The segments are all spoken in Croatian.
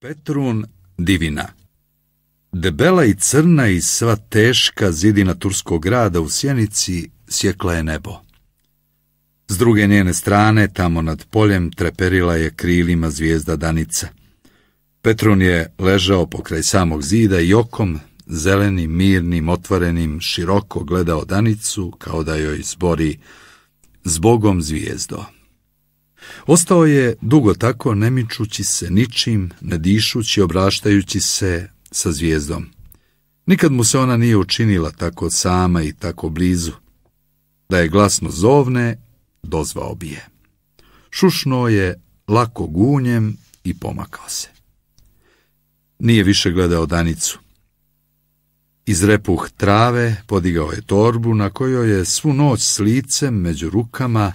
Petrun divina Debela i crna i sva teška zidina Turskog grada u Sjenici sjekla je nebo. S druge njene strane, tamo nad poljem, treperila je krilima zvijezda Danica. Petrun je ležao pokraj samog zida i okom, zelenim, mirnim, otvorenim, široko gledao Danicu kao da joj zbori zbogom zvijezdo. Ostao je dugo tako, ne mičući se ničim, ne dišući, obraštajući se sa zvijezdom. Nikad mu se ona nije učinila tako sama i tako blizu. Da je glasno zovne, dozvao bi je. Šušno je lako gunjem i pomakao se. Nije više gledao Danicu. Iz repuh trave podigao je torbu na kojoj je svu noć s licem među rukama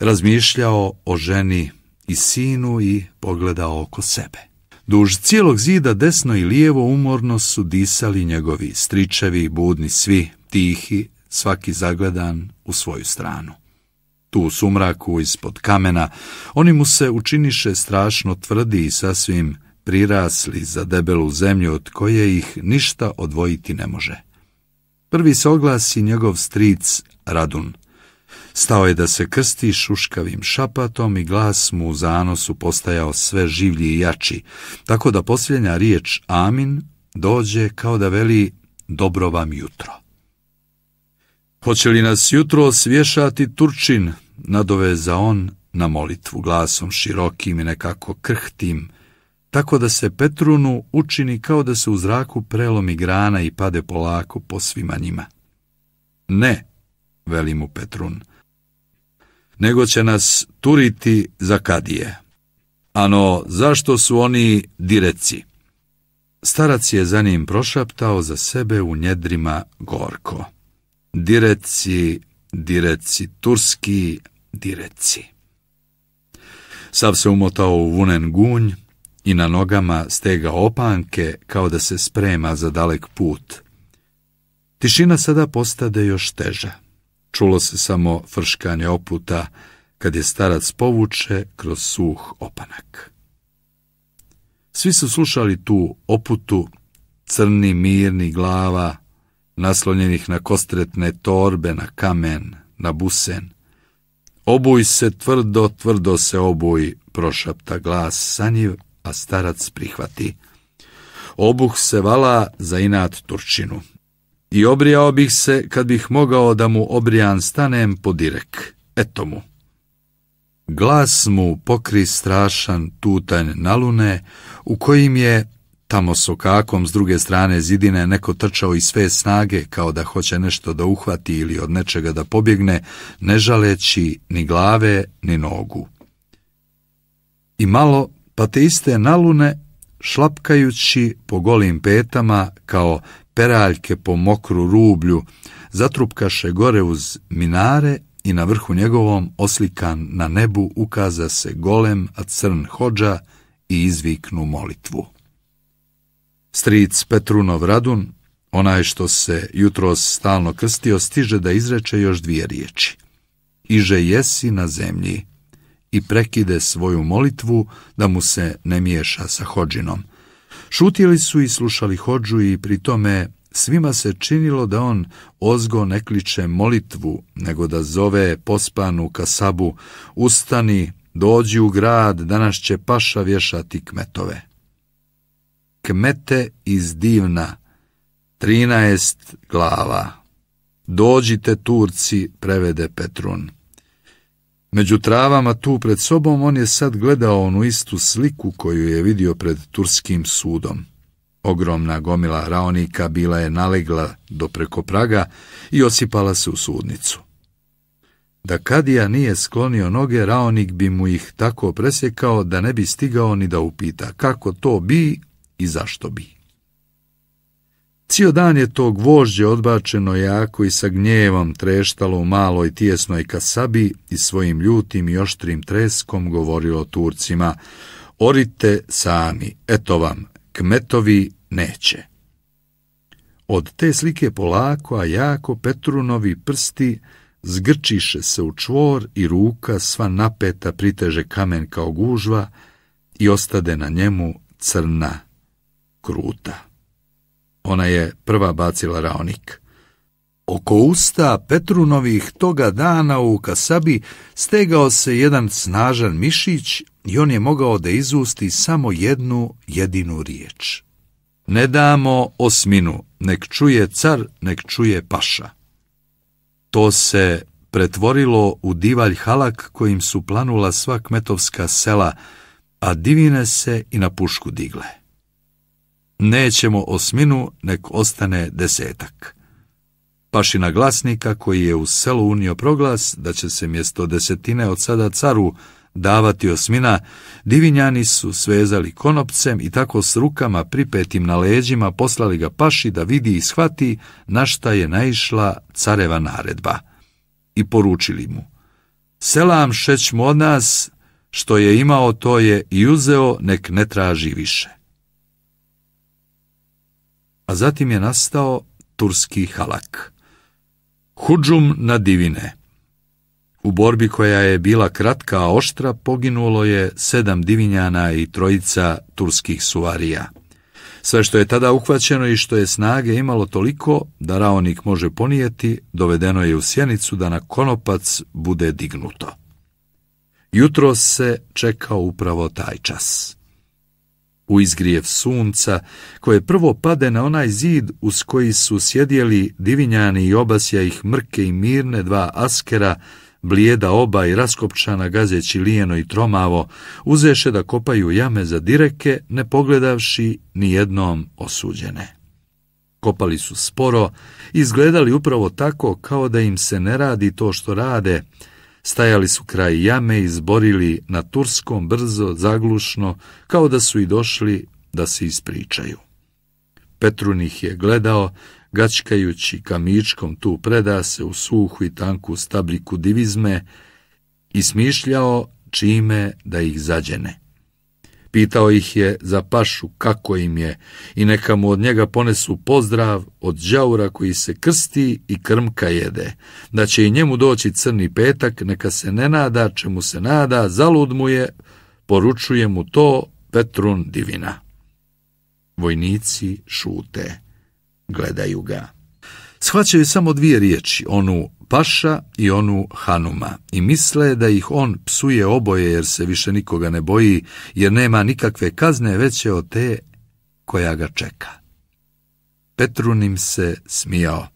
razmišljao o ženi i sinu i pogledao oko sebe. Duž cijelog zida desno i lijevo umorno su disali njegovi stričevi, budni svi, tihi, svaki zagledan u svoju stranu. Tu u sumraku ispod kamena oni mu se učiniše strašno tvrdi i sasvim prirasli za debelu zemlju od koje ih ništa odvojiti ne može. Prvi se oglasi njegov stric Radun. Stao je da se krsti šuškavim šapatom i glas mu u zanosu postajao sve življi i jači, tako da posljednja riječ amin dođe kao da veli dobro vam jutro. Hoće li nas jutro osvješati Turčin, za on na molitvu glasom širokim i nekako krhtim, tako da se Petrunu učini kao da se u zraku prelomi grana i pade polako po svima njima. Ne, veli mu Petrun, nego će nas turiti za kadije. Ano, zašto su oni direci? Starac je za njim prošaptao za sebe u njedrima gorko. Direci, direci, turski direci. Sav se umotao u vunen gunj i na nogama stega opanke kao da se sprema za dalek put. Tišina sada postade još teža. Čulo se samo frškanje oputa, kad je starac povuče kroz suh opanak. Svi su slušali tu oputu, crni mirni glava, naslonjenih na kostretne torbe, na kamen, na busen. Obuj se tvrdo, tvrdo se obuj, prošapta glas sanjiv, a starac prihvati. Obuh se vala za inat Turčinu i obrijao bih se kad bih mogao da mu obrijan stanem direk Eto mu. Glas mu pokri strašan tutanj nalune, u kojim je, tamo sokakom s druge strane zidine, neko trčao i sve snage, kao da hoće nešto da uhvati ili od nečega da pobjegne, ne žaleći ni glave, ni nogu. I malo, pa te iste nalune, šlapkajući po golim petama, kao peraljke po mokru rublju, zatrupkaše gore uz minare i na vrhu njegovom oslikan na nebu ukaza se golem, a crn hođa i izviknu molitvu. Stric Petrunov Radun, onaj što se jutros stalno krstio, stiže da izreče još dvije riječi. Iže jesi na zemlji i prekide svoju molitvu da mu se ne miješa sa hođinom – Šutjeli su i slušali hođu i pri tome svima se činilo da on ozgo ne kliče molitvu, nego da zove pospanu kasabu, ustani, dođi u grad, danas će paša vješati kmetove. Kmete iz divna, trinaest glava. Dođite Turci, prevede Petrun. Među travama tu pred sobom on je sad gledao onu istu sliku koju je vidio pred turskim sudom. Ogromna gomila raonika bila je nalegla do preko praga i osipala se u sudnicu. Da Kadija nije sklonio noge, raonik bi mu ih tako presjekao da ne bi stigao ni da upita kako to bi i zašto bi. Cijel dan je to gvožđe odbačeno jako i sa gnjevom treštalo u maloj tijesnoj kasabi i svojim ljutim i oštrim treskom govorilo Turcima Orite sami, eto vam, kmetovi neće. Od te slike polako, a jako Petrunovi prsti zgrčiše se u čvor i ruka sva napeta priteže kamen kao gužva i ostade na njemu crna kruta. Ona je prva bacila raonik. Oko usta Petrunovih toga dana u Kasabi stegao se jedan snažan mišić i on je mogao da izusti samo jednu jedinu riječ. Ne damo osminu, nek čuje car, nek čuje paša. To se pretvorilo u divalj halak kojim su planula sva kmetovska sela, a divine se i na pušku digle nećemo osminu, nek ostane desetak. Pašina glasnika koji je u selu unio proglas da će se mjesto desetine od sada caru davati osmina, divinjani su svezali konopcem i tako s rukama pripetim na leđima poslali ga paši da vidi i shvati na šta je naišla careva naredba. I poručili mu, selam šećmo od nas, što je imao to je i uzeo, nek ne traži više a zatim je nastao turski halak. Hudžum na divine. U borbi koja je bila kratka, a oštra, poginulo je sedam divinjana i trojica turskih suvarija. Sve što je tada uhvaćeno i što je snage imalo toliko da raonik može ponijeti, dovedeno je u sjenicu da na konopac bude dignuto. Jutro se čekao upravo taj čas u izgrijev sunca, koje prvo pade na onaj zid uz koji su sjedjeli divinjani i obasja ih mrke i mirne dva askera, blijeda oba i raskopčana gazeći lijeno i tromavo, uzeše da kopaju jame za direke, ne pogledavši ni jednom osuđene. Kopali su sporo, izgledali upravo tako kao da im se ne radi to što rade, Stajali su kraj jame i zborili na turskom brzo, zaglušno, kao da su i došli da se ispričaju. Petrun ih je gledao, gačkajući kamičkom tu predase u suhu i tanku stabliku divizme i smišljao čime da ih zađene. Pitao ih je za pašu kako im je i neka mu od njega ponesu pozdrav od đaura koji se krsti i krmka jede. Da će i njemu doći crni petak, neka se ne nada čemu se nada, zalud mu je, poručuje mu to Petrun Divina. Vojnici šute, gledaju ga. Shvaćaju samo dvije riječi, onu Paša i onu Hanuma i misle da ih on psuje oboje jer se više nikoga ne boji, jer nema nikakve kazne veće od te koja ga čeka. im se smijao.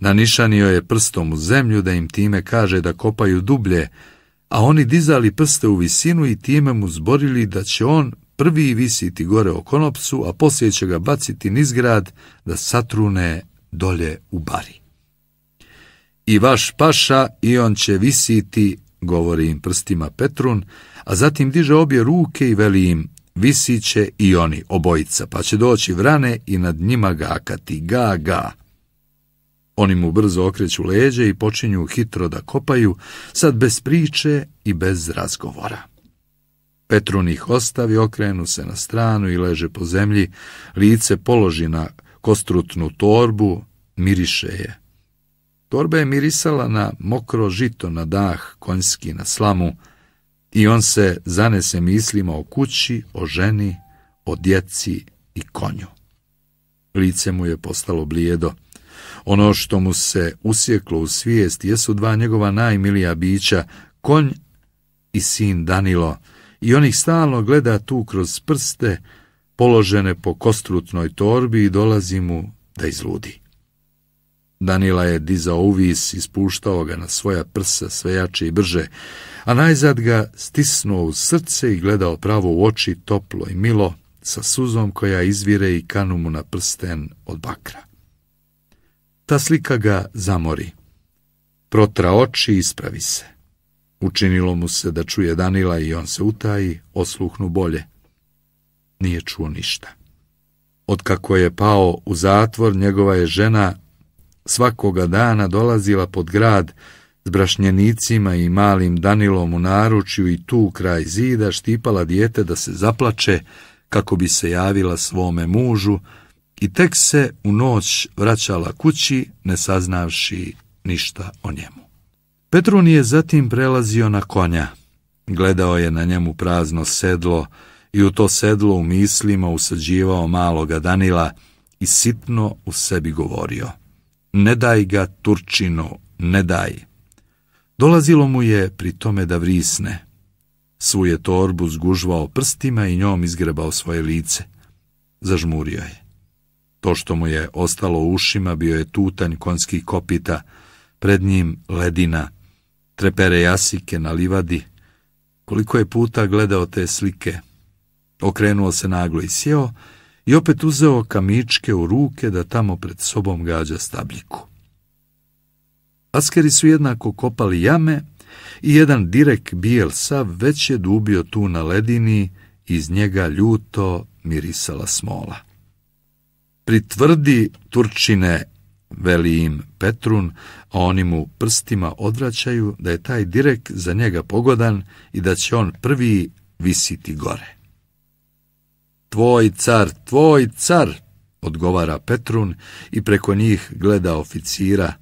Nanišanio je prstom u zemlju da im time kaže da kopaju dublje, a oni dizali prste u visinu i time mu zborili da će on prvi visiti gore o konopcu, a poslije će ga baciti nizgrad da satrune dolje u bari i vaš paša i on će visiti, govori im prstima Petrun, a zatim diže obje ruke i veli im, visit će i oni, obojica, pa će doći vrane i nad njima gakati, ga, ga. Oni mu brzo okreću leđe i počinju hitro da kopaju, sad bez priče i bez razgovora. Petrun ih ostavi, okrenu se na stranu i leže po zemlji, lice položi na kostrutnu torbu, miriše je Torba je mirisala na mokro žito, na dah, konjski, na slamu, i on se zanese mislima o kući, o ženi, o djeci i konju. Lice mu je postalo blijedo. Ono što mu se usjeklo u svijest jesu dva njegova najmilija bića, konj i sin Danilo, i on ih stalno gleda tu kroz prste, položene po kostrutnoj torbi i dolazi mu da izludi. Danila je dizao uvis, spuštao ga na svoja prsa sve jače i brže, a najzad ga stisnuo u srce i gledao pravo u oči toplo i milo, sa suzom koja izvire i kanu mu na prsten od bakra. Ta slika ga zamori. Protra oči ispravi se. Učinilo mu se da čuje Danila i on se utaji, osluhnu bolje. Nije čuo ništa. Otkako je pao u zatvor, njegova je žena svakoga dana dolazila pod grad s brašnjenicima i malim Danilom u naručju i tu kraj zida štipala dijete da se zaplače kako bi se javila svome mužu i tek se u noć vraćala kući ne saznavši ništa o njemu. Petrun je zatim prelazio na konja. Gledao je na njemu prazno sedlo i u to sedlo u mislima usađivao maloga Danila i sitno u sebi govorio ne daj ga Turčino, ne daj. Dolazilo mu je pri tome da vrisne. Svu je torbu zgužvao prstima i njom izgrebao svoje lice. Zažmurio je. To što mu je ostalo u ušima bio je tutanj konskih kopita, pred njim ledina, trepere jasike na livadi. Koliko je puta gledao te slike. Okrenuo se naglo i sjeo, i opet uzeo kamičke u ruke da tamo pred sobom gađa stabljiku. Askeri su jednako kopali jame i jedan direk bijel sav već je dubio tu na ledini, iz njega ljuto mirisala smola. Pritvrdi Turčine, veli im Petrun, a oni mu prstima odvraćaju da je taj direk za njega pogodan i da će on prvi visiti gore. Tvoj car, tvoj car, odgovara Petrun i preko njih gleda oficira,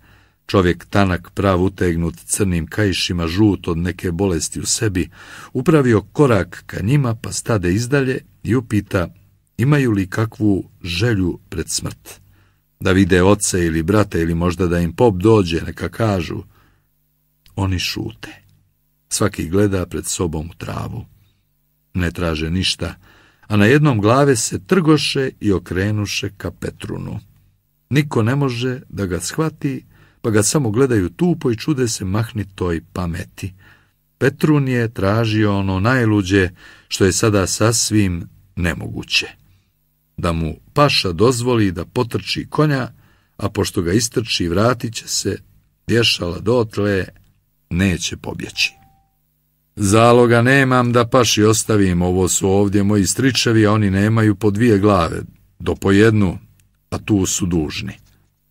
čovjek tanak prav utegnut crnim kajšima žut od neke bolesti u sebi, upravio korak ka njima pa stade izdalje i upita imaju li kakvu želju pred smrt. Da vide oce ili brate ili možda da im pop dođe, neka kažu. Oni šute. Svaki gleda pred sobom u travu. Ne traže ništa, a na jednom glave se trgoše i okrenuše ka Petrunu. Niko ne može da ga shvati, pa ga samo gledaju tupo i čude se mahnitoj pameti. Petrun je tražio ono najluđe, što je sada sasvim nemoguće. Da mu paša dozvoli da potrči konja, a pošto ga istrči vratit će se, vješala dotle, neće pobjeći. Zaloga nemam da paši ostavim, ovo su ovdje moji stričevi, a oni nemaju po dvije glave, do po jednu, a tu su dužni.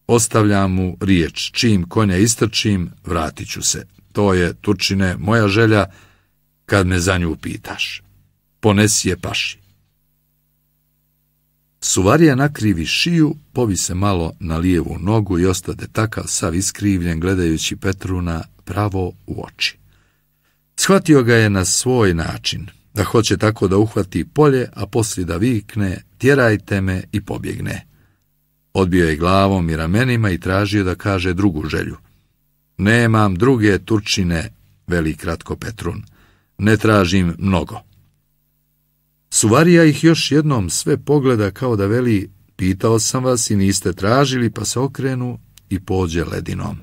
Ostavljam mu riječ, čim konja istrčim, vratit ću se. To je, Turčine, moja želja, kad me za nju pitaš. Ponesi je paši. Suvarija nakrivi šiju, povi se malo na lijevu nogu i ostade takav sav iskrivljen gledajući Petruna pravo u oči. Shvatio ga je na svoj način, da hoće tako da uhvati polje, a poslije da vikne, tjerajte me i pobjegne. Odbio je glavom i ramenima i tražio da kaže drugu želju. Nemam druge turčine, veli kratko Petrun. Ne tražim mnogo. Suvarija ih još jednom sve pogleda kao da veli, pitao sam vas i niste tražili, pa se okrenu i pođe ledinom.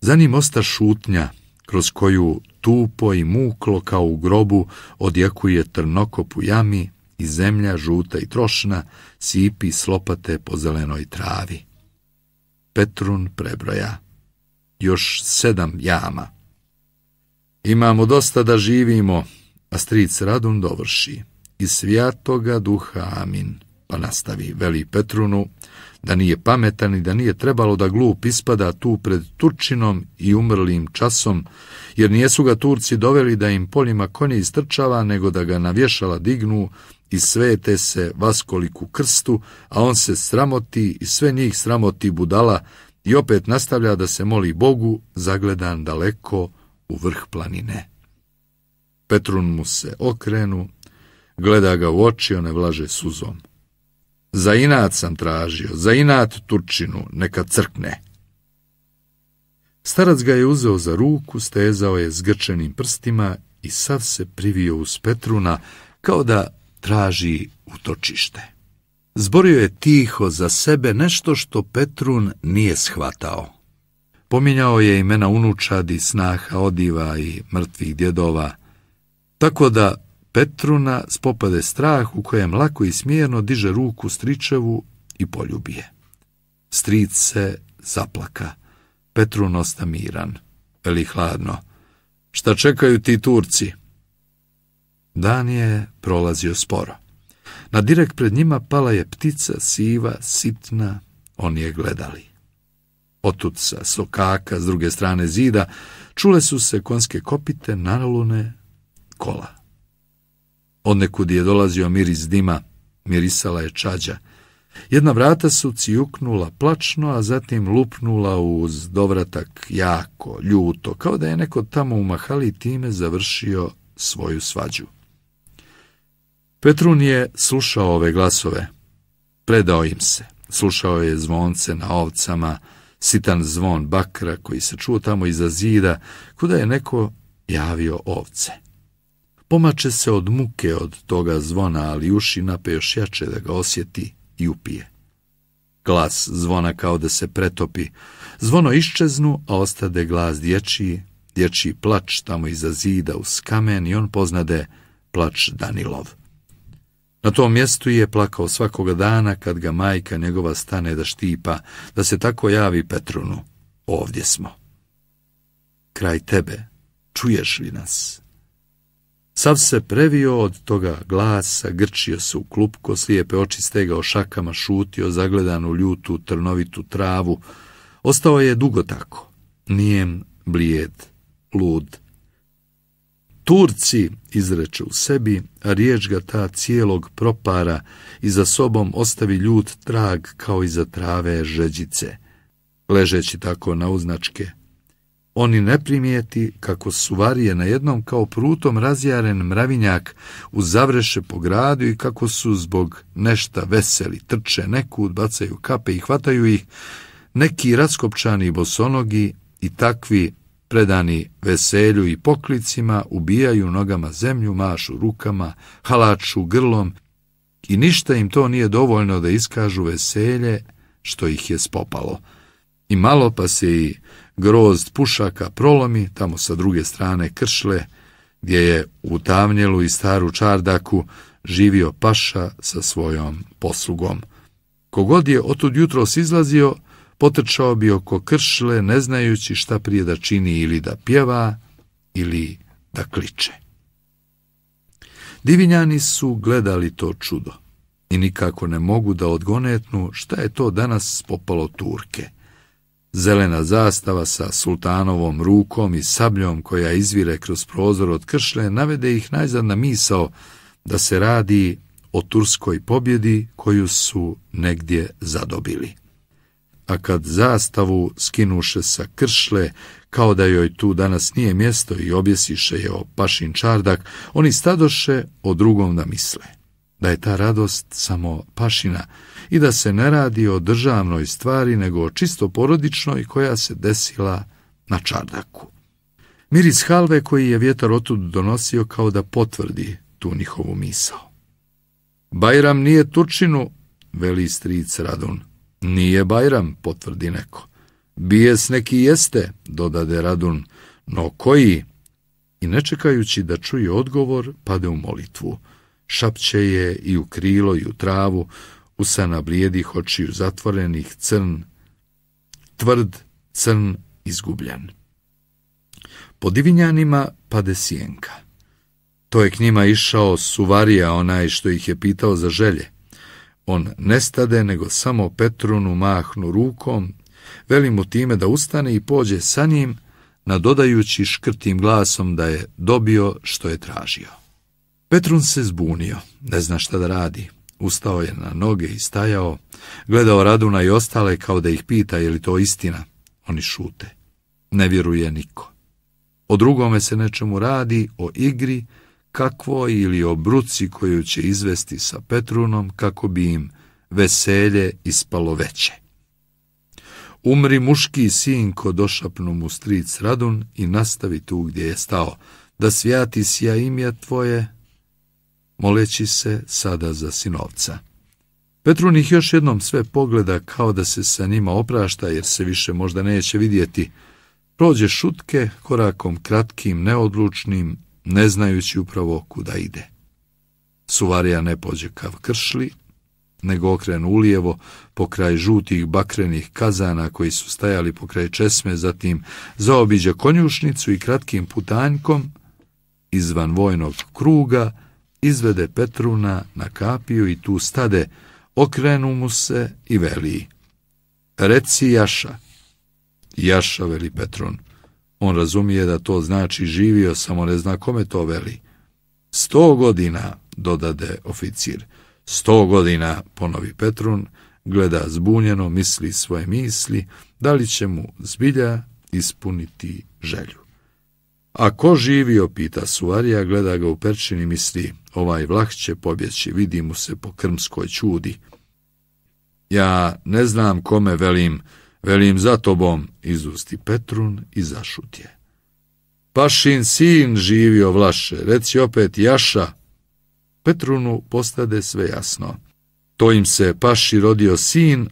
Za njim osta šutnja, kroz koju tupo i muklo kao u grobu, odjekuje trnokop u jami i zemlja žuta i trošna, sipi slopate po zelenoj travi. Petrun prebroja. Još sedam jama. Imamo dosta da živimo, a stric Radun dovrši. I svijatoga duha amin. Pa nastavi, veli Petrunu, da nije pametan i da nije trebalo da glup ispada tu pred Turčinom i umrlim časom, jer nijesu ga Turci doveli da im poljima konje istrčava, nego da ga navješala dignu i svete se vaskoliku krstu, a on se sramoti i sve njih sramoti budala i opet nastavlja da se moli Bogu, zagledan daleko u vrh planine. Petrun mu se okrenu, gleda ga u oči, one vlaže suzom. Za inat sam tražio, za inat Turčinu, neka crkne. Starac ga je uzeo za ruku, stezao je zgrčenim prstima i sav se privio uz Petruna kao da traži utočište. Zborio je tiho za sebe nešto što Petrun nije shvatao. Pominjao je imena unučadi, snaha, odiva i mrtvih djedova, tako da Petruna spopade strah u kojem lako i smjerno diže ruku stričevu i poljubije. Stric se zaplaka. Petrun osta miran, veli hladno. Šta čekaju ti Turci? Dan je prolazio sporo. Na direkt pred njima pala je ptica siva, sitna, oni je gledali. Otuca, sokaka, s druge strane zida, čule su se konske kopite, nalune, kola nekud je dolazio miris dima, mirisala je čađa. Jedna vrata su cijuknula plačno, a zatim lupnula uz dovratak jako, ljuto, kao da je neko tamo u mahali time završio svoju svađu. Petrun je slušao ove glasove. Predao im se. Slušao je zvonce na ovcama, sitan zvon bakra koji se čuo tamo iza zida, kuda je neko javio ovce. Pomače se od muke od toga zvona, ali uši nape još jače da ga osjeti i upije. Glas zvona kao da se pretopi. Zvono iščeznu, a ostade glas dječji. dječji plač tamo iza zida uz kamen i on poznade plač Danilov. Na tom mjestu je plakao svakoga dana kad ga majka njegova stane da štipa, da se tako javi Petrunu. Ovdje smo. Kraj tebe, čuješ li nas? Sav se previo od toga glasa, grčio se u klupko, slijepe oči stegao šakama, šutio, zagledanu ljutu, trnovitu travu. Ostao je dugo tako, nijem, blijed, lud. Turci izreče u sebi, a riječ ga ta cijelog propara i za sobom ostavi ljut trag kao i za trave žeđice, ležeći tako na uznačke oni ne primijeti kako varije na jednom kao prutom razjaren mravinjak uzavreše po gradu i kako su zbog nešta veseli, trče neku, bacaju kape i hvataju ih, neki raskopčani bosonogi i takvi predani veselju i poklicima, ubijaju nogama zemlju, mašu rukama, halaču grlom i ništa im to nije dovoljno da iskažu veselje što ih je spopalo. I malo pa se i grozd pušaka prolomi, tamo sa druge strane kršle, gdje je u tamnjelu i staru čardaku živio paša sa svojom poslugom. Kogod je otud jutros izlazio, potrčao bi oko kršle, ne znajući šta prije da čini ili da pjeva ili da kliče. Divinjani su gledali to čudo i nikako ne mogu da odgonetnu šta je to danas popalo Turke – zelena zastava sa sultanovom rukom i sabljom koja izvire kroz prozor od kršle, navede ih najzad na misao da se radi o turskoj pobjedi koju su negdje zadobili. A kad zastavu skinuše sa kršle, kao da joj tu danas nije mjesto i objesiše je o pašin čardak, oni stadoše o drugom da misle. Da je ta radost samo pašina, i da se ne radi o državnoj stvari nego o čisto porodičnoj koja se desila na čardaku. Miris halve koji je vjetar otud donosio kao da potvrdi tu njihovu misao. Bajram nije Turčinu, veli stric Radun. Nije Bajram, potvrdi neko. Bijes neki jeste, dodade Radun, no koji? I ne čekajući da čuje odgovor, pade u molitvu. Šapće je i u krilo i u travu, usana blijedih očiju zatvorenih, crn, tvrd, crn, izgubljen. Po divinjanima pade sjenka. To je k njima išao suvarija onaj što ih je pitao za želje. On nestade, nego samo Petrunu mahnu rukom, veli mu time da ustane i pođe sa njim, nadodajući škrtim glasom da je dobio što je tražio. Petrun se zbunio, ne zna šta da radi. Ustao je na noge i stajao, gledao Raduna i ostale kao da ih pita je li to istina. Oni šute. Ne vjeruje niko. O drugome se nečemu radi, o igri, kakvo ili o bruci koju će izvesti sa Petrunom kako bi im veselje ispalo veće. Umri muški sinko, došapnu mu stric Radun i nastavi tu gdje je stao, da svijati sija imja tvoje, moleći se sada za sinovca. Petrun ih još jednom sve pogleda kao da se sa njima oprašta jer se više možda neće vidjeti. Prođe šutke korakom kratkim, neodlučnim, ne znajući upravo kuda ide. Suvarija ne pođe kav kršli, nego okrenu ulijevo pokraj žutih bakrenih kazana koji su stajali pokraj česme, zatim zaobiđe konjušnicu i kratkim putanjkom izvan vojnog kruga izvede Petruna na kapiju i tu stade, okrenu mu se i veli. Reci Jaša. Jaša veli Petrun. On razumije da to znači živio, samo ne zna kome to veli. Sto godina, dodade oficir. Sto godina, ponovi Petrun, gleda zbunjeno, misli svoje misli, da li će mu zbilja ispuniti želju. A ko živio, pita Suvarija, gleda ga u perčini misli, ovaj vlah će pobjeći, vidi mu se po krmskoj čudi. Ja ne znam kome velim, velim za tobom, izusti Petrun i zašutje. Pašin sin živio vlaše, reci opet Jaša. Petrunu postade sve jasno. To im se Paši rodio sin,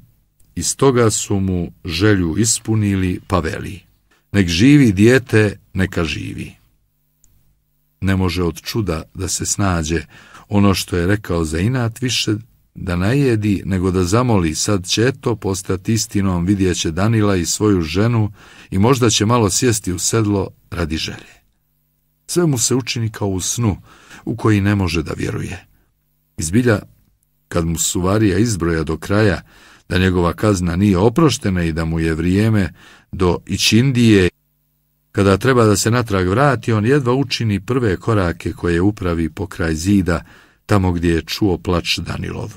iz toga su mu želju ispunili pa veli. Nek živi dijete, neka živi. Ne može od čuda da se snađe ono što je rekao za inat više da najedi nego da zamoli sad će to postati istinom vidjet će Danila i svoju ženu i možda će malo sjesti u sedlo radi želje. Sve mu se učini kao u snu u koji ne može da vjeruje. Izbilja, kad mu suvarija izbroja do kraja, da njegova kazna nije oproštena i da mu je vrijeme do Ičindije. Kada treba da se natrag vrati, on jedva učini prve korake koje upravi pokraj zida, tamo gdje je čuo plač Danilov.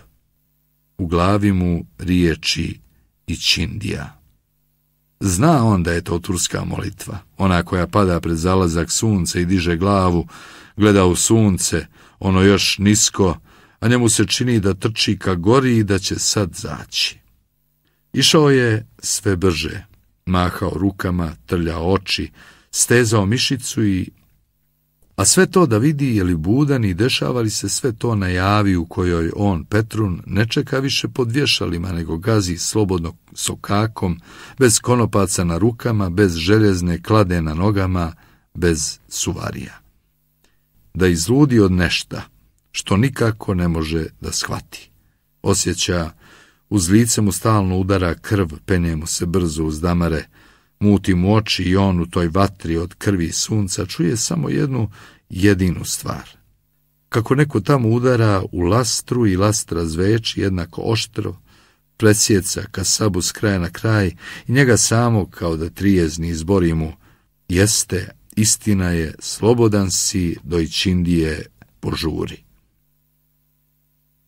U glavi mu riječi Ičindija. Zna on da je to turska molitva, ona koja pada pred zalazak sunca i diže glavu, gleda u sunce, ono još nisko, a njemu se čini da trči ka gori i da će sad zaći. Išao je sve brže, mahao rukama, trljao oči, stezao mišicu i... A sve to da vidi je li budan i dešava li se sve to na javi u kojoj on, Petrun, ne čeka više pod vješalima, nego gazi slobodno sokakom, bez konopaca na rukama, bez željezne klade na nogama, bez suvarija. Da izludi od nešta, što nikako ne može da shvati. Osjeća uz lice mu stalno udara krv, penje mu se brzo uz damare. Muti mu oči i on u toj vatri od krvi i sunca čuje samo jednu jedinu stvar. Kako neko tamo udara u lastru i lastra zveči jednako oštro, presjeca kasabu s kraja na kraj i njega samo kao da trijezni izbori mu. Jeste, istina je, slobodan si, dojčindije, požuri.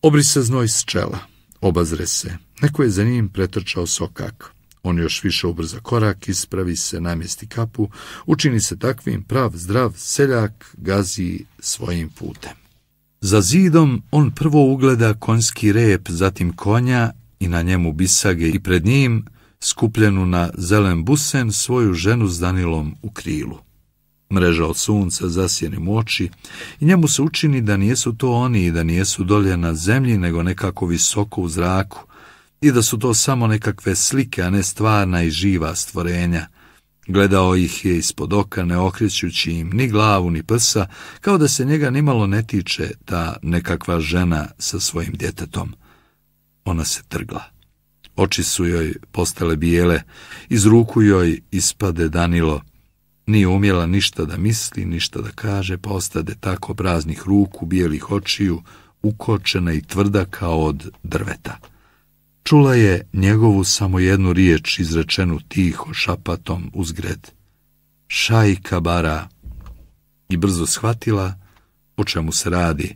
Obrisa znoj s čela. Obazre se. Neko je za njim pretrčao sokak. On još više ubrza korak, ispravi se, namjesti kapu, učini se takvim, prav, zdrav, seljak gazi svojim putem. Za zidom on prvo ugleda konjski rep, zatim konja i na njemu bisage i pred njim, skupljenu na zelen busen, svoju ženu s Danilom u krilu mreža od sunca zasjeni mu oči i njemu se učini da nijesu to oni i da nijesu dolje na zemlji nego nekako visoko u zraku i da su to samo nekakve slike, a ne stvarna i živa stvorenja. Gledao ih je ispod oka, ne okrećući im ni glavu ni prsa, kao da se njega nimalo ne tiče ta nekakva žena sa svojim djetetom. Ona se trgla. Oči su joj postale bijele, iz ruku joj ispade Danilo, nije umjela ništa da misli, ništa da kaže, pa ostade tako praznih ruku, bijelih očiju, ukočena i tvrda kao od drveta. Čula je njegovu samo jednu riječ izrečenu tiho šapatom uzgred. Šajka bara i brzo shvatila o čemu se radi,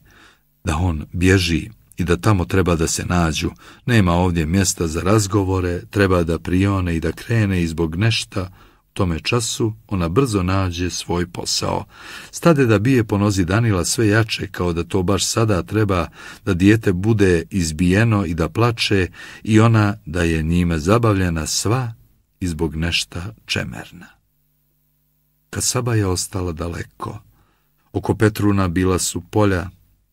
da on bježi i da tamo treba da se nađu, nema ovdje mjesta za razgovore, treba da prione i da krene i zbog nešta tome času ona brzo nađe svoj posao. Stade da bije po nozi Danila sve jače, kao da to baš sada treba, da dijete bude izbijeno i da plače i ona da je njime zabavljena sva i zbog nešta čemerna. Kasaba je ostala daleko. Oko Petruna bila su polja,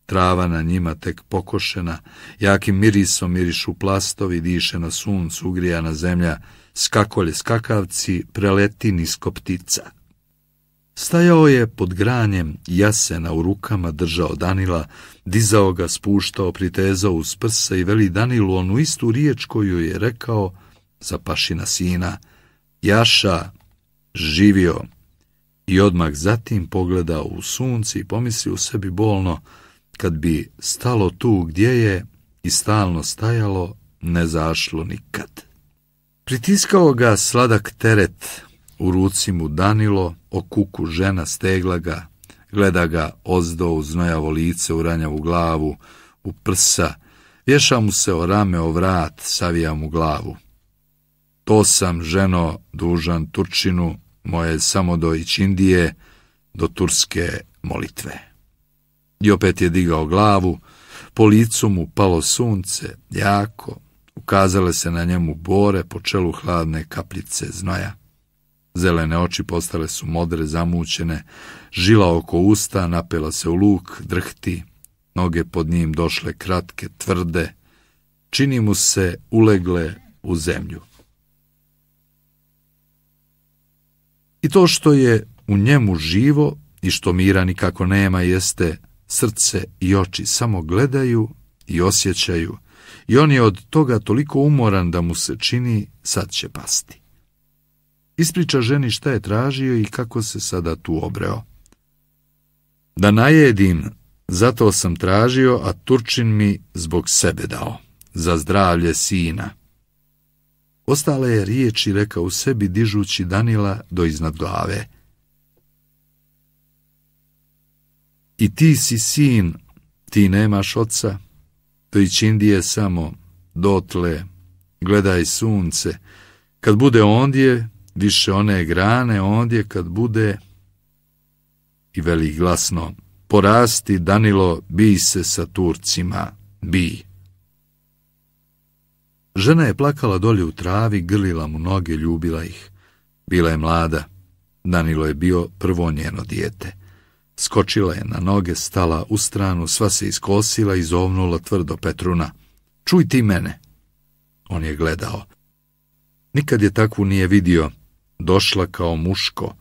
trava na njima tek pokošena, jakim mirisom mirišu plastovi, diše na suncu, ugrijana zemlja, skakolje skakavci, preleti nisko ptica. Stajao je pod granjem, jasena u rukama držao Danila, dizao ga, spuštao, pritezao uz prsa i veli Danilu onu istu riječ koju je rekao za pašina sina. Jaša, živio. I odmah zatim pogledao u sunci i pomislio u sebi bolno, kad bi stalo tu gdje je i stalno stajalo, ne zašlo nikad. Pritiskao ga sladak teret, u ruci mu danilo, o kuku žena stegla ga, gleda ga ozdo u znojavo lice, u ranjavu glavu, u prsa, vješa mu se o rame, o vrat, savija mu glavu. To sam, ženo, dužan Turčinu, moje samo do Indije, do turske molitve. I opet je digao glavu, po licu mu palo sunce, jako, Ukazale se na njemu bore po čelu hladne kapljice znoja. Zelene oči postale su modre, zamućene, žila oko usta napela se u luk, drhti, noge pod njim došle kratke, tvrde, čini mu se ulegle u zemlju. I to što je u njemu živo i što mira nikako nema jeste srce i oči samo gledaju i osjećaju i on je od toga toliko umoran da mu se čini sad će pasti. Ispriča ženi šta je tražio i kako se sada tu obreo. Da najedim, zato sam tražio, a Turčin mi zbog sebe dao, za zdravlje sina. Ostale je riječi rekao u sebi dižući Danila do iznad glave. I ti si sin, ti nemaš oca, je samo, dotle, gledaj sunce. Kad bude ondje, više one grane, ondje kad bude... I veli glasno, porasti Danilo, bi se sa Turcima, bi. Žena je plakala dolje u travi, grlila mu noge, ljubila ih. Bila je mlada. Danilo je bio prvo njeno dijete. Skočila je na noge, stala u stranu, sva se iskosila i zovnula tvrdo Petruna. Čuj ti mene! On je gledao. Nikad je takvu nije vidio. Došla kao muško.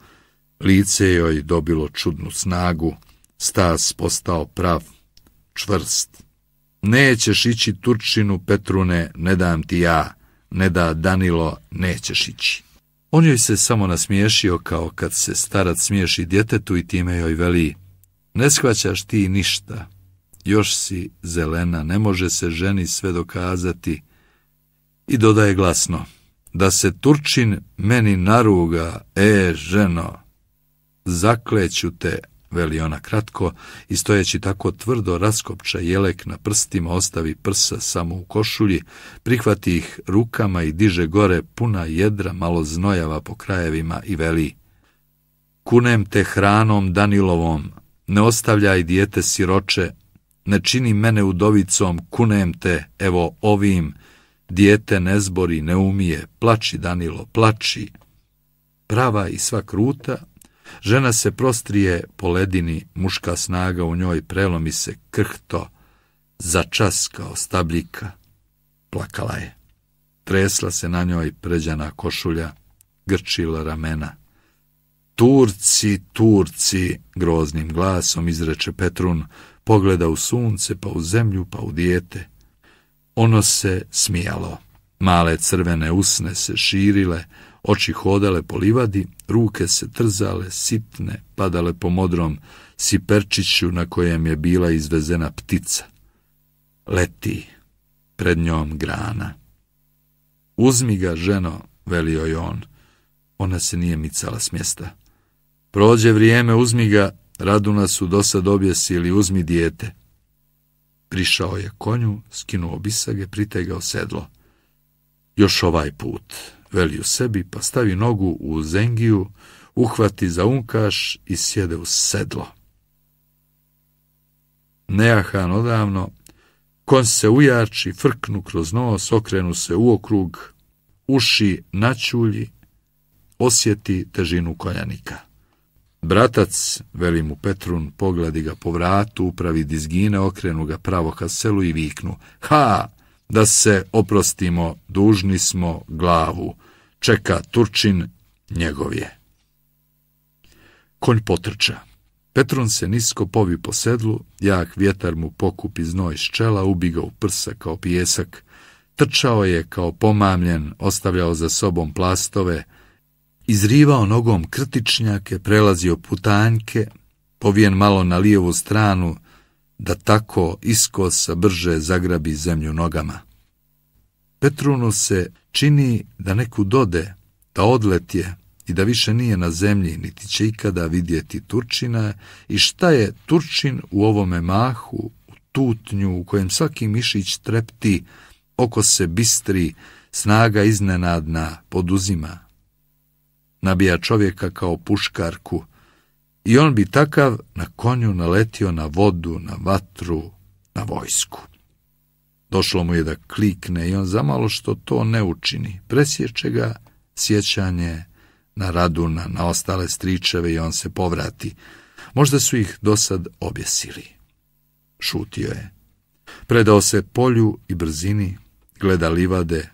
Lice joj dobilo čudnu snagu. Stas postao prav, čvrst. Nećeš ići Turčinu, Petrune, ne dam ti ja. Ne da Danilo, nećeš ići. On joj se samo nasmiješio kao kad se starac smiješi djetetu i time joj veli Ne shvaćaš ti ništa, još si zelena, ne može se ženi sve dokazati. I dodaje glasno, da se Turčin meni naruga, e ženo, zakleću te, veli ona kratko, i stojeći tako tvrdo raskopča jelek na prstima, ostavi prsa samo u košulji, prihvati ih rukama i diže gore puna jedra malo znojava po krajevima i veli. Kunem te hranom Danilovom, ne ostavljaj dijete siroče, ne čini mene udovicom, kunem te, evo ovim, dijete ne zbori, ne umije, plači Danilo, plači. Prava i sva kruta, Žena se prostrije po ledini, muška snaga u njoj prelomi se krhto, začas kao stabljika. Plakala je. Tresla se na njoj pređana košulja, grčila ramena. Turci, Turci, groznim glasom izreče Petrun, pogleda u sunce, pa u zemlju, pa u dijete. Ono se smijalo. Male crvene usne se širile, oči hodale po livadi, ruke se trzale, sitne, padale po modrom siperčiću na kojem je bila izvezena ptica. Leti, pred njom grana. Uzmi ga, ženo, velio je on. Ona se nije micala s mjesta. Prođe vrijeme, uzmi ga, raduna su dosad objesi ili uzmi dijete. Prišao je konju, skinuo bisage, pritegao sedlo. Još ovaj put, veli u sebi, pa stavi nogu u zengiju, uhvati za unkaš i sjede u sedlo. Neahan odavno, kon se ujači, frknu kroz nos, okrenu se u okrug, uši načulji, osjeti težinu konjanika. Bratac, veli mu Petrun, pogledi ga po vratu, upravi dizgine, okrenu ga pravo ka selu i viknu. Ha! da se oprostimo, dužni smo glavu, čeka Turčin njegov je. Konj potrča. Petron se nisko povi po sedlu, jak vjetar mu pokupi znoj s čela, ubi ga u prsa kao pijesak. Trčao je kao pomamljen, ostavljao za sobom plastove, izrivao nogom krtičnjake, prelazio putanjke, povijen malo na lijevu stranu, da tako iskosa brže zagrabi zemlju nogama. Petrunu se čini da neku dode, da odlet je i da više nije na zemlji, niti će ikada vidjeti Turčina i šta je Turčin u ovome mahu, u tutnju u kojem svaki mišić trepti, oko se bistri, snaga iznenadna poduzima. Nabija čovjeka kao puškarku, i on bi takav na konju naletio na vodu, na vatru, na vojsku. Došlo mu je da klikne i on zamalo što to ne učini. Presječe ga sjećanje na Raduna, na ostale stričeve i on se povrati. Možda su ih dosad objesili. Šutio je. Predao se polju i brzini, gleda livade,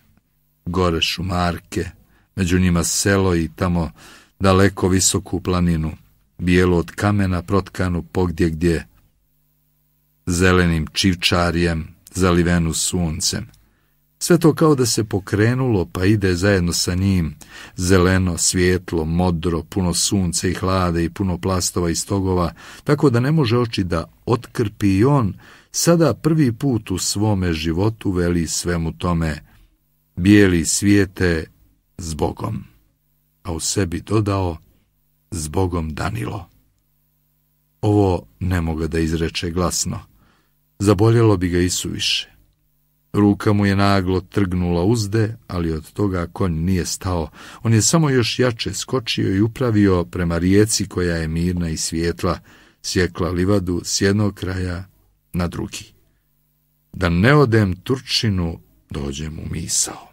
gore šumarke, među njima selo i tamo daleko visoku planinu bijelo od kamena protkanu pogdje gdje, zelenim čivčarijem zalivenu suncem. Sve to kao da se pokrenulo pa ide zajedno sa njim, zeleno, svijetlo, modro, puno sunce i hlade i puno plastova i stogova, tako da ne može oči da otkrpi i on, sada prvi put u svome životu veli svemu tome, bijeli svijete s Bogom. A u sebi dodao, Zbogom, Danilo. Ovo ne moga da izreče glasno. Zaboljelo bi ga i suviše. Ruka mu je naglo trgnula uzde, ali od toga konj nije stao. On je samo još jače skočio i upravio prema rijeci koja je mirna i svijetla, sjekla livadu s jednog kraja na drugi. Da ne odem Turčinu, dođem u misao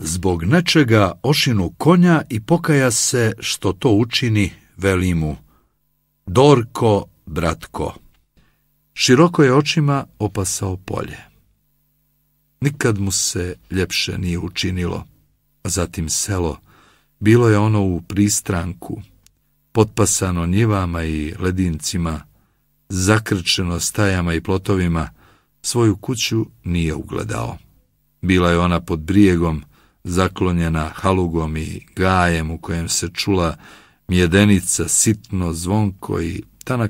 zbog nečega ošinu konja i pokaja se što to učini velimu. Dorko, bratko. Široko je očima opasao polje. Nikad mu se ljepše nije učinilo, a zatim selo. Bilo je ono u pristranku, potpasano njivama i ledincima, zakrčeno stajama i plotovima, svoju kuću nije ugledao. Bila je ona pod brijegom, zaklonjena halugom i gajem u kojem se čula mjedenica sitno zvonko i tana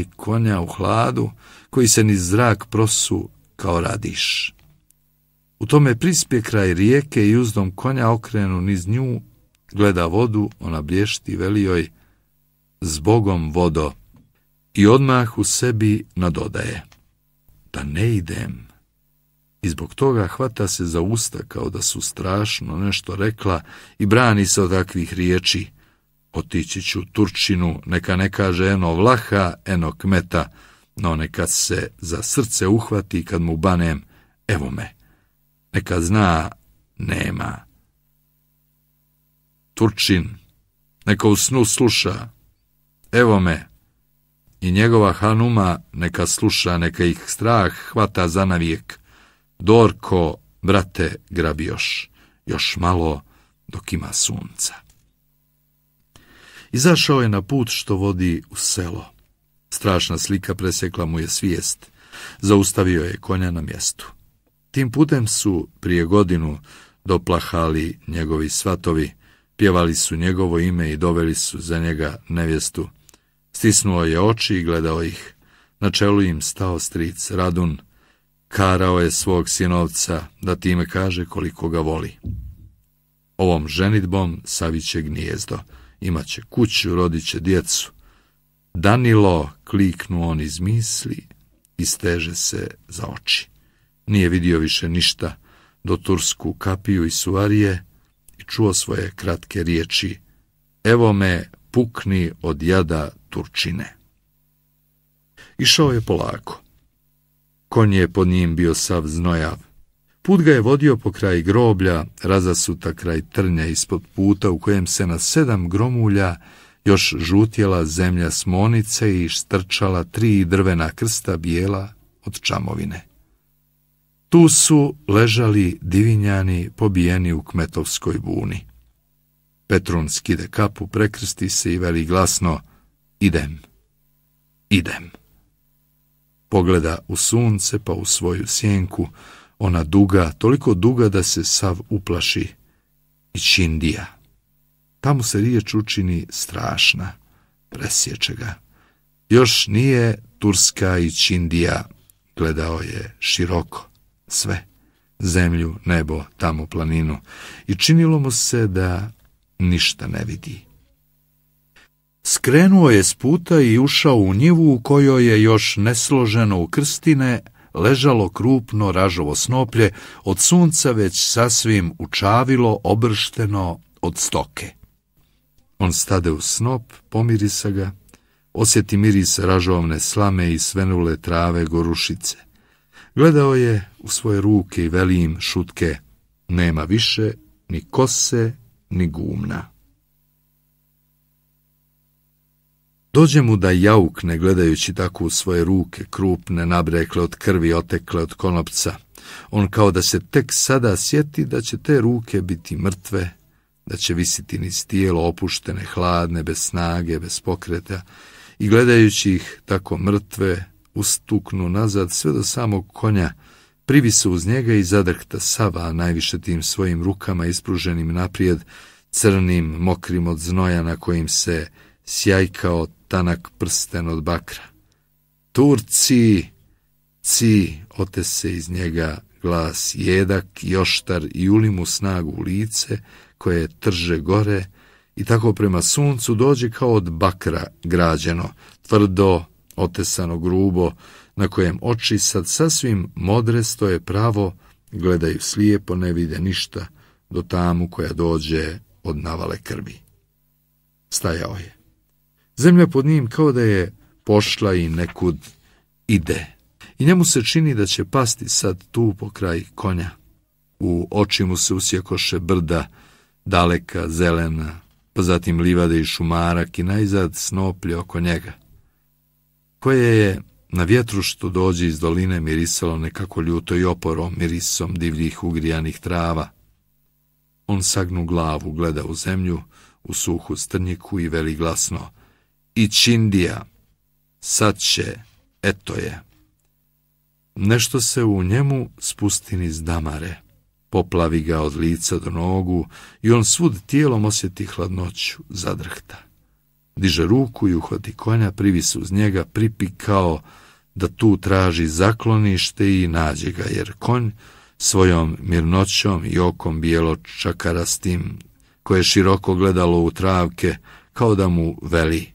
i konja u hladu, koji se ni zrak prosu kao radiš. U tome prispje kraj rijeke i uzdom konja okrenu niz nju, gleda vodu, ona blješti velioj, zbogom vodo, i odmah u sebi nadodaje, da ne idem, i zbog toga hvata se za usta kao da su strašno nešto rekla i brani se od takvih riječi. Otići ću Turčinu, neka ne kaže eno vlaha, eno kmeta, no neka se za srce uhvati kad mu banem, evo me. Neka zna, nema. Turčin, neka u snu sluša, evo me. I njegova hanuma neka sluša, neka ih strah hvata za navijek Dorko, brate, grabi još, još malo dok ima sunca. Izašao je na put što vodi u selo. Strašna slika presekla mu je svijest. Zaustavio je konja na mjestu. Tim putem su prije godinu doplahali njegovi svatovi, pjevali su njegovo ime i doveli su za njega nevjestu. Stisnuo je oči i gledao ih. Na čelu im stao stric Radun, karao je svog sinovca da time kaže koliko ga voli. Ovom ženitbom savit će gnijezdo, imat će kuću, rodit će djecu. Danilo kliknu on iz misli i steže se za oči. Nije vidio više ništa do Tursku kapiju i suvarije i čuo svoje kratke riječi. Evo me pukni od jada Turčine. Išao je polako. Konj je pod njim bio sav znojav. Put ga je vodio po kraj groblja, razasuta kraj trnja ispod puta u kojem se na sedam gromulja još žutjela zemlja smonice i strčala tri drvena krsta bijela od čamovine. Tu su ležali divinjani pobijeni u kmetovskoj buni. Petrun skide kapu, prekrsti se i veli glasno, idem, idem. Pogleda u sunce pa u svoju sjenku, ona duga, toliko duga da se sav uplaši. I Čindija. Tamo se riječ učini strašna, presječe ga. Još nije Turska i Čindija, gledao je široko, sve, zemlju, nebo, tamo planinu, i činilo mu se da ništa ne vidi. Skrenuo je s puta i ušao u njivu u kojoj je još nesloženo u krstine ležalo krupno ražovo snoplje, od sunca već sasvim učavilo, obršteno od stoke. On stade u snop, pomirisa ga, osjeti miris ražovne slame i svenule trave gorušice. Gledao je u svoje ruke i veli im šutke, nema više ni kose, ni gumna. Dođe mu da jaukne gledajući tako u svoje ruke, krupne, nabrekle od krvi, otekle od konopca. On kao da se tek sada sjeti da će te ruke biti mrtve, da će visiti niz tijelo opuštene, hladne, bez snage, bez pokreta i gledajući ih tako mrtve, ustuknu nazad sve do samog konja, privisu uz njega i zadrhta sava najviše tim svojim rukama ispruženim naprijed, crnim, mokrim od znoja na kojim se sjajkao tanak prsten od bakra. Turci, ci, ote se iz njega glas jedak, joštar i ulimu snagu u lice, koje trže gore, i tako prema suncu dođe kao od bakra građeno, tvrdo, otesano grubo, na kojem oči sad sasvim modre stoje pravo, gledaju slijepo, ne vide ništa, do tamu koja dođe od navale krvi. Stajao je. Zemlja pod njim kao da je pošla i nekud ide. I njemu se čini da će pasti sad tu pokraj konja. U oči mu se usjekoše brda, daleka, zelena, pa zatim livade i šumarak i najzad snoplje oko njega, koje je na vjetru što dođe iz doline mirisalo nekako ljuto i oporo mirisom divljih ugrijanih trava. On sagnu glavu, gleda u zemlju, u suhu strnjiku i veli glasno — i Čindija. Sad će, eto je. Nešto se u njemu iz damare, Poplavi ga od lica do nogu i on svud tijelom osjeti hladnoću zadrhta. Diže ruku i uhvati konja, se uz njega, pripi kao da tu traži zaklonište i nađe ga, jer konj svojom mirnoćom i okom bijelo čakarastim, koje široko gledalo u travke, kao da mu veli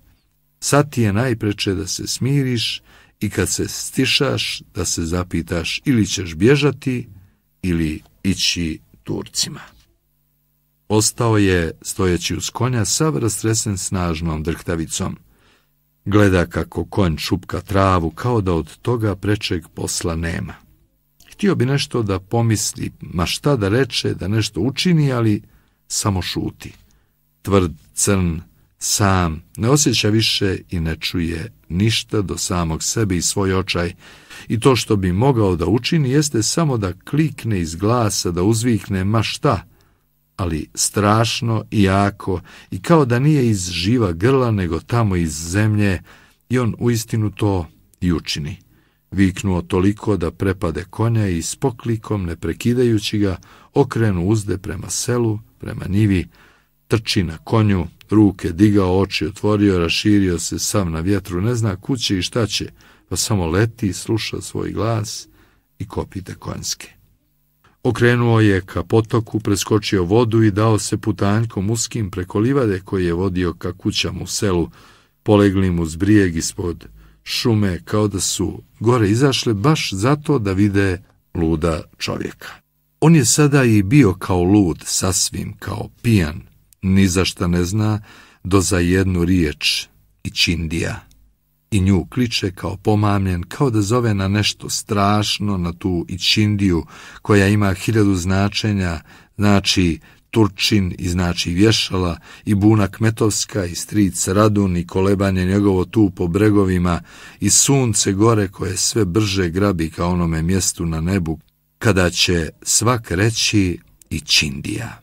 Sad ti je najpreče da se smiriš i kad se stišaš da se zapitaš ili ćeš bježati ili ići Turcima. Ostao je, stojeći uz konja, sav rastresen snažnom drhtavicom. Gleda kako konj šupka travu, kao da od toga prečeg posla nema. Htio bi nešto da pomisli, ma šta da reče, da nešto učini, ali samo šuti. Tvrd, crn, sam, ne osjeća više i ne čuje ništa do samog sebe i svoj očaj. I to što bi mogao da učini jeste samo da klikne iz glasa, da uzvikne ma šta, ali strašno i jako i kao da nije iz živa grla nego tamo iz zemlje i on uistinu to i učini. Viknuo toliko da prepade konja i s poklikom, ne prekidajući ga, okrenu uzde prema selu, prema njivi, trči na konju, ruke digao, oči otvorio, raširio se sam na vjetru, ne zna kuće i šta će, pa samo leti, sluša svoj glas i kopite konjske. Okrenuo je ka potoku, preskočio vodu i dao se putanjkom uskim preko livade koji je vodio ka kućam u selu, polegli mu zbrijeg ispod šume kao da su gore izašle baš zato da vide luda čovjeka. On je sada i bio kao lud, sasvim kao pijan, ni za šta ne zna do za jednu riječ i čindija. I nju kliče kao pomamljen, kao da zove na nešto strašno, na tu Ičindiju, koja ima hiljadu značenja, znači Turčin i znači vješala, i buna Kmetovska, i stric Radun, i kolebanje njegovo tu po bregovima, i sunce gore koje sve brže grabi ka onome mjestu na nebu, kada će svak reći i Čindija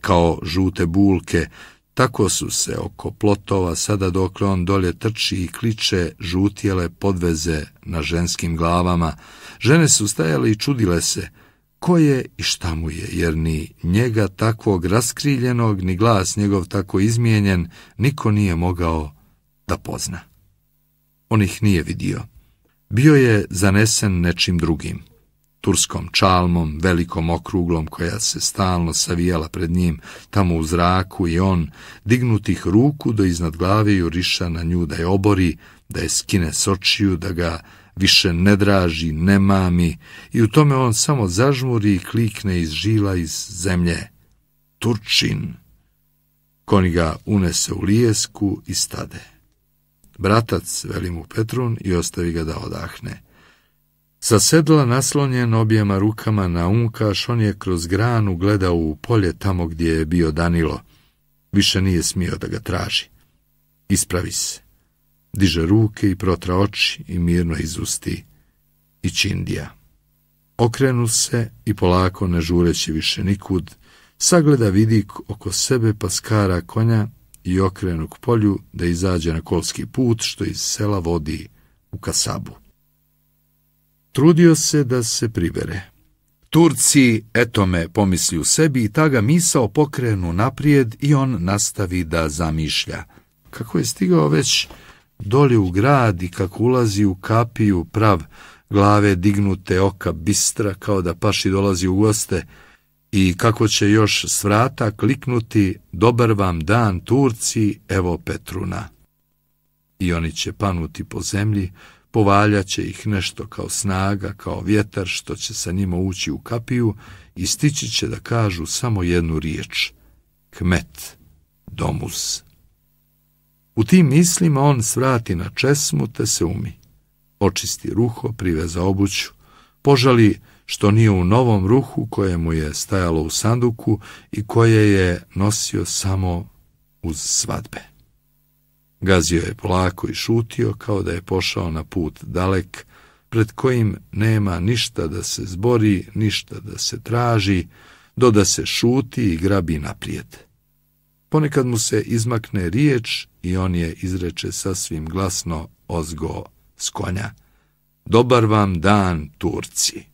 kao žute bulke, tako su se oko plotova sada dokle on dolje trči i kliče žutjele podveze na ženskim glavama. Žene su stajale i čudile se, ko je i šta mu je, jer ni njega takvog raskriljenog, ni glas njegov tako izmijenjen, niko nije mogao da pozna. On ih nije vidio. Bio je zanesen nečim drugim turskom čalmom, velikom okruglom koja se stalno savijala pred njim tamo u zraku i on, dignutih ruku do iznad glave juriša na nju da je obori, da je skine s očiju, da ga više ne draži, ne mami i u tome on samo zažmuri i klikne iz žila iz zemlje. Turčin! Koni ga unese u lijesku i stade. Bratac, veli mu Petrun, i ostavi ga da odahne. Sa sedla naslonjen objema rukama na unkaš, on je kroz granu gledao u polje tamo gdje je bio Danilo. Više nije smio da ga traži. Ispravi se. Diže ruke i protra oči i mirno izusti. I Čindija. Okrenu se i polako, ne žureći više nikud, sagleda vidik oko sebe paskara konja i okrenu k polju da izađe na kolski put što iz sela vodi u kasabu trudio se da se pribere. Turci, eto me, pomisli u sebi i ta ga misao pokrenu naprijed i on nastavi da zamišlja. Kako je stigao već doli u grad i kako ulazi u kapiju prav, glave dignute, oka bistra, kao da paši dolazi u goste, i kako će još s vrata kliknuti dobar vam dan Turci, evo Petruna. I oni će panuti po zemlji, će ih nešto kao snaga, kao vjetar što će sa njima ući u kapiju i stići će da kažu samo jednu riječ, kmet, domus. U tim mislima on svrati na česmu te se umi. Očisti ruho, priveza obuću, požali što nije u novom ruhu koje mu je stajalo u sanduku i koje je nosio samo uz svadbe. Gazio je polako i šutio kao da je pošao na put dalek, pred kojim nema ništa da se zbori, ništa da se traži, do da se šuti i grabi naprijed. Ponekad mu se izmakne riječ i on je izreče sasvim glasno ozgo s konja. Dobar vam dan, Turci!